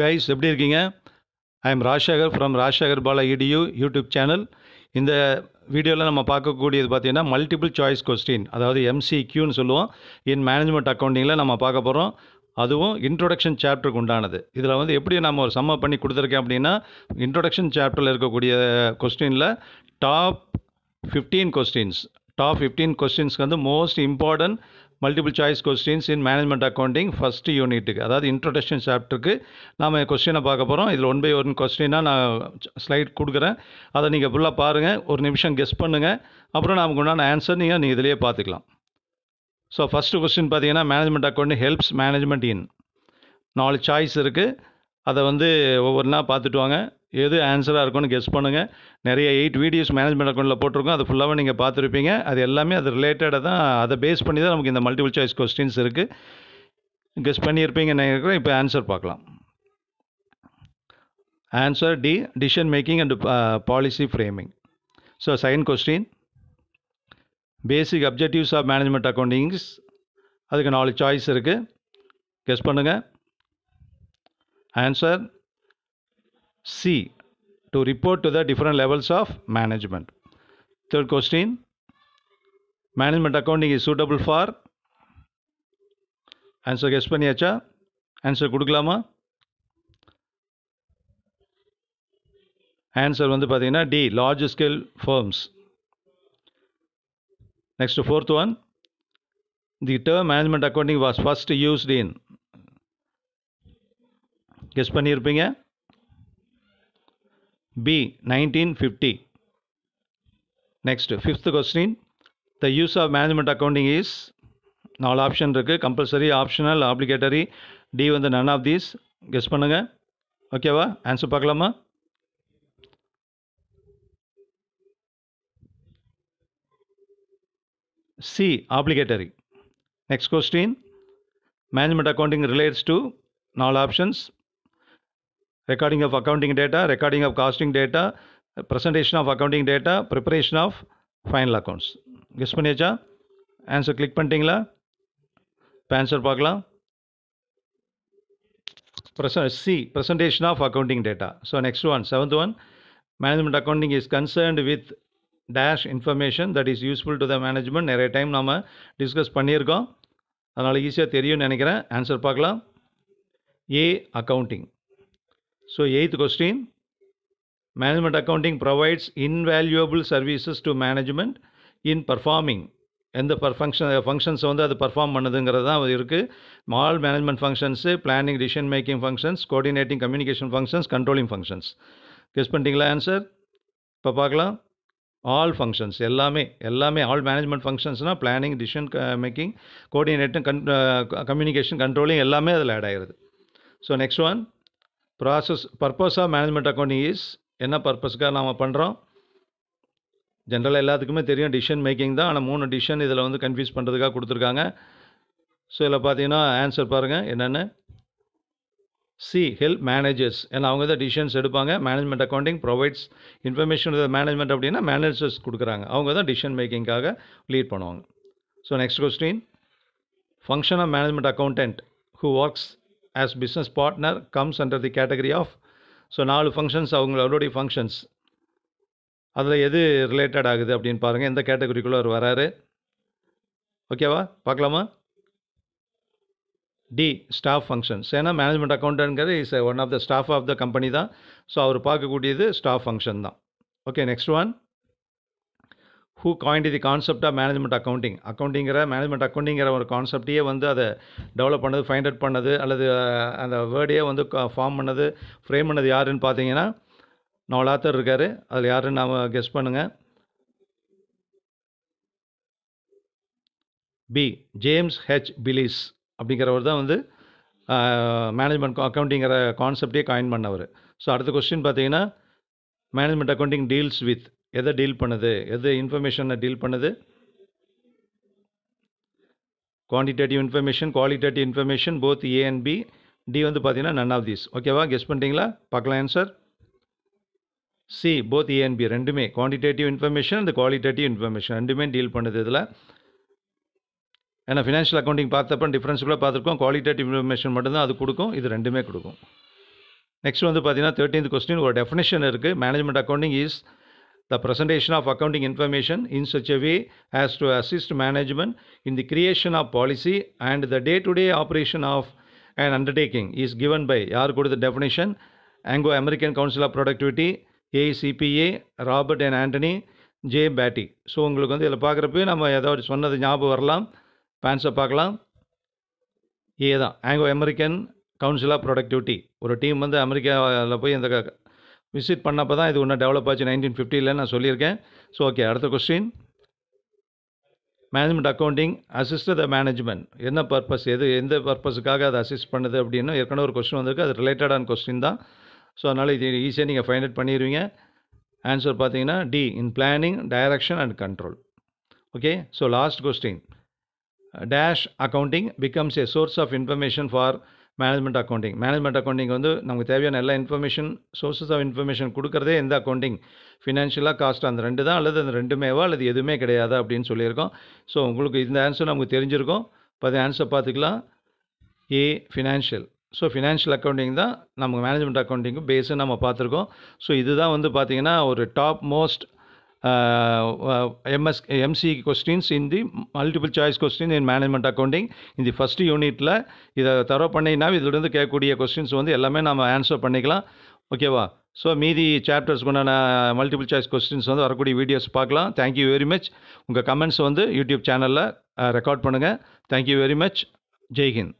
Guys எப்படி இருக்கீங்க I am Rajshekar from Rajshekar Bala EDU YouTube channel இந்த வீடியோவில் நம்ம பார்க்கக்கூடியது பார்த்திங்கன்னா மல்டிபிள் சாய்ஸ் கொஸ்டின் அதாவது எம்சிக்யூன்னு சொல்லுவோம் இன் மேனேஜ்மெண்ட் அக்கௌண்டிங்கில் நம்ம பார்க்க போகிறோம் அதுவும் இன்ட்ரொடக்ஷன் சாப்டருக்கு உண்டானது இதில் வந்து எப்படி நம்ம ஒரு சம்ம பண்ணி கொடுத்துருக்கேன் அப்படின்னா இன்ட்ரொடக்ஷன் சாப்டரில் இருக்கக்கூடிய கொஸ்டினில் top fifteen questions top fifteen கொஸ்டின்ஸ்க்கு வந்து most important multiple choice questions in management accounting first யூனிட்டுக்கு அதாவது இன்ட்ரொடக்ஷன் சாப்டருக்கு நாம் கொஸ்டினை பார்க்க போகிறோம் இதில் ஒன் பை ஒன் கொஸ்டினாக நான் ஸ்லைட் கொடுக்குறேன் அதை நீங்கள் ஃபுல்லாக பாருங்கள் ஒரு நிமிஷம் கெஸ் பண்ணுங்கள் அப்புறம் நமக்கு உண்டான ஆன்சர் நீங்கள் நீங்கள் இதிலேயே பார்த்துக்கலாம் ஸோ ஃபஸ்ட்டு கொஸ்டின் பார்த்தீங்கன்னா management account helps management in நாலு சாய்ஸ் இருக்குது அதை வந்து ஒவ்வொன்றா பார்த்துட்டு வாங்க எது ஆன்சராக இருக்கும்னு கெஸ் பண்ணுங்கள் நிறைய எயிட் வீடியோஸ் மேனேஜ்மெண்ட் அக்கௌண்ட்டில் போட்டிருக்கோம் அது ஃபுல்லாகவே நீங்கள் பார்த்துருப்பீங்க அது எல்லாமே அது ரிலேட்டடாக தான் அதை பேஸ் பண்ணி தான் நமக்கு இந்த மல்டிபிள் சாய்ஸ் கொஸ்டின்ஸ் இருக்குது கெஸ் பண்ணியிருப்பீங்க நினைக்கிறேன் இப்போ ஆன்சர் பார்க்கலாம் answer D decision making and policy framing so second question basic objectives of management accountings அதுக்கு நாலு சாய்ஸ் இருக்குது கெஸ் பண்ணுங்கள் answer C to report to the different levels of management third question management accounting is suitable for answer guess பண்ணியாச்சா answer கொடுக்கலாமா answer வந்து பார்த்தீங்கன்னா D large scale firms next fourth one the term management accounting was first used in guess பண்ணியிருப்பீங்க B nineteen fifty Next, fifth question. The use of management accounting is நாலு option இருக்குது compulsory optional obligatory D வந்து none of these guess பண்ணுங்கள் ஓகேவா answer பார்க்கலாமா C obligatory next question management accounting relates to நாலு options recording of accounting data recording of costing data presentation of accounting data preparation of final accounts guess பண்ணியாச்சா answer click பண்ணிட்டீங்களா இப்போ answer பார்க்கலாம் ப்ரெசன் C presentation of accounting data so next one seventh one management accounting is concerned with dash information that is useful to the management நிறைய time நம்ம discuss பண்ணியிருக்கோம் அதனால் ஈஸியாக தெரியும்னு நினைக்கிறேன் ஆன்சர் பார்க்கலாம் A accounting So, eighth question Management accounting provides invaluable services to management in performing எந்த function functions வந்து அது பர்ஃபார்ம் பண்ணுதுங்கிறது தான் இருக்குது மால் management functions planning decision making functions coordinating communication functions controlling functions guess பண்ணிட்டீங்களா ஆன்சர் இப்போ பார்க்கலாம் ஆல் ஃபங்க்ஷன்ஸ் எல்லாமே எல்லாமே ஆல் மேனேஜ்மெண்ட் ஃபங்க்ஷன்ஸ்னால் planning decision making coordinating con communication controlling எல்லாமே அதில் ஆட் ஆகிருது so next one process purpose of management accounting is என்ன பர்பஸ்க்காக நாம் பண்ணுறோம் ஜென்ரலாக எல்லாத்துக்குமே தெரியும் டிசிஷன் மேக்கிங் தான் ஆனால் மூணு டிசிஷன் இதில் வந்து கன்ஃபியூஸ் பண்ணுறதுக்காக கொடுத்துருக்காங்க ஸோ இதில் பார்த்தீங்கன்னா ஆன்சர் பாருங்கள் என்னென்னு சி ஹெல்ப் மேனேஜர்ஸ் ஏன்னா அவங்க தான் டிசிஷன்ஸ் எடுப்பாங்க management accounting provides information management அப்படின்னா மேனேஜர்ஸ் கொடுக்குறாங்க அவங்க தான் டிசிஷன் மேக்கிங்காக லீட் பண்ணுவாங்க so next question function of management accountant who works as business partner comes under the category of so நாலு ஃபங்க்ஷன்ஸ் அவங்களுடைய ஃபங்க்ஷன்ஸ் அதில் எது ரிலேட்டட் ஆகுது அப்படின்னு பாருங்கள் எந்த கேட்டகரிக்குள்ளே அவர் வராரு ஓகேவா பார்க்கலாமா டி ஸ்டாஃப் ஃபங்க்ஷன்ஸ் ஏன்னா மேனேஜ்மெண்ட் அக்கௌண்டன்ட்ங்கிறது is one of the staff of the company தான் ஸோ அவர் பார்க்கக்கூடியது ஸ்டாஃப் ஃபங்க்ஷன் தான் okay next one who coined the concept of management accounting அக்கௌண்டிங்கிற மேனேஜ்மெண்ட் அக்கௌண்டிங்கிற ஒரு கான்செப்டே வந்து அதை டெவலப் பண்ணது ஃபைண்ட் அவுட் பண்ணது அல்லது அந்த வேர்டே வந்து ஃபார்ம் பண்ணது ஃப்ரேம் பண்ணது யாருன்னு பார்த்தீங்கன்னா நாலாத்தர் இருக்கார் அதில் யாருன்னு நாம் கெஸ் பண்ணுங்கள் பி ஜேம்ஸ் ஹெச் பிலிஸ் அப்படிங்கிறவர் தான் வந்து மேனேஜ்மெண்ட் அக்கௌண்டிங்கிற கான்செப்டே காயின் பண்ணவர் ஸோ அடுத்த கொஸ்டின் பார்த்தீங்கன்னா மேனேஜ்மெண்ட் அக்கௌண்டிங் டீல்ஸ் வித் எதை டீல் பண்ணுது எது இன்ஃபர்மேஷனை டீல் பண்ணுது quantitative information qualitative information both A and B D வந்து பார்த்தீங்கன்னா நன் ஆஃப் தீஸ் ஓகேவா கெஸ் பண்ணிட்டீங்களா பார்க்கலாம் answer C both A and B ரெண்டுமே குவான்டிடேட்டிவ் இன்ஃபர்மேஷன் அந்த குவாலிட்டேட்டிவ் இன்ஃபர்மேஷன் ரெண்டுமே டீல் பண்ணுது இதில் ஏன்னா ஃபினான்ஷியல் அக்கௌண்டிங் பார்த்தப்போ டிஃப்ரென்ஸ் கூட பார்த்துருக்கோம் குவாலிட்டேட்டிவ் இன்ஃபர்மேஷன் மட்டும்தான் அது கொடுக்கும் இது ரெண்டுமே கொடுக்கும் நெக்ஸ்ட் வந்து பார்த்தீங்கன்னா தேர்ட்டீன்த் கொஸ்டின் ஒரு டெஃபினேஷன் இருக்குது management accounting is the presentation of accounting information in such a way as to assist management in the creation of policy and the day to day operation of an undertaking is given by யார் கொடுத்த definition Anglo American Council of Productivity ACPA Robert and Anthony J Batty so உங்களுக்கு வந்து இதில் பார்க்குறப்ப நம்ம ஏதாவது சொன்னது ஞாபகம் வரலாம் பேன்ஸை பார்க்கலாம் ஏ தான் ஆங்கோ அமெரிக்கன் கவுன்சில் ஆஃப் ப்ரொடக்டிவிட்டி ஒரு டீம் வந்து அமெரிக்காவில் போய் இந்த விசிட் பண்ணப்போ தான் இது ஒன்றும் டெவலப் ஆச்சு நைன்டீன் ஃபிஃப்டியில் நான் சொல்லியிருக்கேன் ஸோ ஓகே அடுத்த question management accounting assist the management என்ன பர்பஸ் எது எந்த பர்பஸுக்காக அதை அசிஸ்ட் பண்ணுது அப்படின்னா ஏற்கனவே ஒரு கொஸ்டின் வந்திருக்கு அது ரிலேட்டடான கொஸ்டின் தான் ஸோ அதனால் இது ஈஸியாக நீங்கள் ஃபைண்ட் அவுட் பண்ணிடுவீங்க ஆன்சர் பார்த்தீங்கன்னா D in planning direction and control okay so last question dash accounting becomes a source of information for management accounting management accounting வந்து நமக்கு தேவையான எல்லா இன்ஃபர்மேஷன் சோர்ஸஸ் ஆஃப் இன்ஃபர்மேஷன் கொடுக்குறதே எந்த அக்கௌண்டிங் ஃபினான்ஷியலாக காஸ்ட் அந்த ரெண்டு தான் அல்லது அந்த ரெண்டுமேவா அல்லது எதுவுமே கிடையாது அப்படின்னு சொல்லியிருக்கோம் ஸோ உங்களுக்கு இந்த ஆன்சர் நமக்கு தெரிஞ்சிருக்கும் இப்போ அது ஆன்சர் பார்த்துக்கலாம் A financial so financial accounting தான் நமக்கு மேனேஜ்மெண்ட் அக்கௌண்டிங்கும் பேஸு நம்ம பார்த்துருக்கோம் ஸோ இதுதான் வந்து பார்த்திங்கன்னா ஒரு top most MS MC questions in the multiple choice question in management accounting இந்த ஃபஸ்ட் யூனிட்டில் இதை தரோ பண்ணிங்கன்னா இதிலிருந்து கேட்கக்கூடிய கொஸ்டின்ஸ் வந்து எல்லாமே நம்ம ஆன்சர் பண்ணிக்கலாம் ஓகேவா ஸோ மீதி சாப்டர்ஸ்க்கு உண்டான மல்டிபிள் சாய்ஸ் கொஸ்டின்ஸ் வந்து வரக்கூடிய வீடியோஸ் பார்க்கலாம் தேங்க்யூ வெரி மச் உங்கள் கமெண்ட்ஸ் வந்து யூடியூப் சேனலில் ரெக்கார்ட் பண்ணுங்கள் தேங்க்யூ வெரி மச் ஜெய்ஹிந்த்